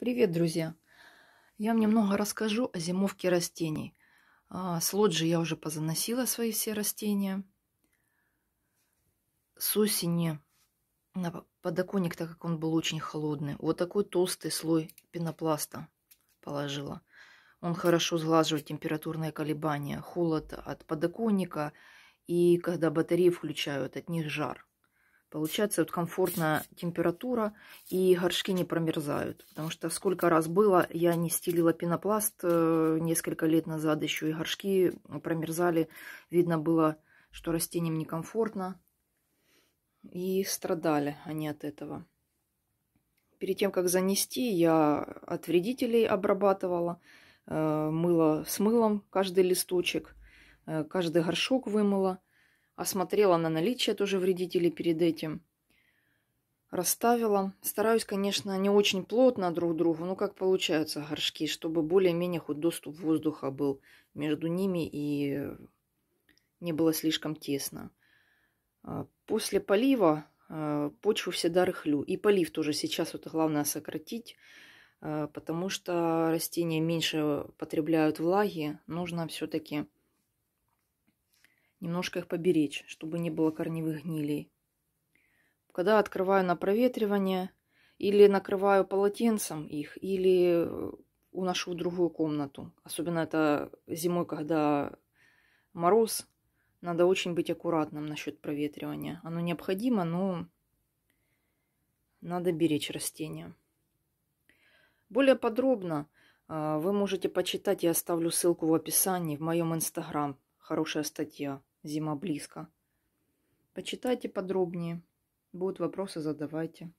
Привет, друзья! Я вам немного расскажу о зимовке растений. А, с лоджи я уже позаносила свои все растения. С осени на подоконник, так как он был очень холодный, вот такой толстый слой пенопласта положила. Он хорошо сглаживает температурные колебания, холод от подоконника и когда батареи включают, от них жар. Получается вот комфортная температура и горшки не промерзают. Потому что сколько раз было, я не стелила пенопласт э, несколько лет назад еще, и горшки промерзали. Видно было, что растениям некомфортно. И страдали они от этого. Перед тем, как занести, я от вредителей обрабатывала. Э, мыла с мылом каждый листочек, э, каждый горшок вымыла осмотрела на наличие тоже вредителей перед этим. Расставила. Стараюсь, конечно, не очень плотно друг к другу, но как получаются горшки, чтобы более-менее хоть доступ воздуха был между ними и не было слишком тесно. А, после полива а, почву всегда рыхлю. И полив тоже сейчас вот главное сократить, а, потому что растения меньше потребляют влаги. Нужно все-таки немножко их поберечь, чтобы не было корневых гнилей. Когда открываю на проветривание, или накрываю полотенцем их, или э, уношу в другую комнату. Особенно это зимой, когда мороз, надо очень быть аккуратным насчет проветривания. Оно необходимо, но надо беречь растения. Более подробно э, вы можете почитать, я оставлю ссылку в описании в моем инстаграм. Хорошая статья. Зима близко. Почитайте подробнее. Будут вопросы, задавайте.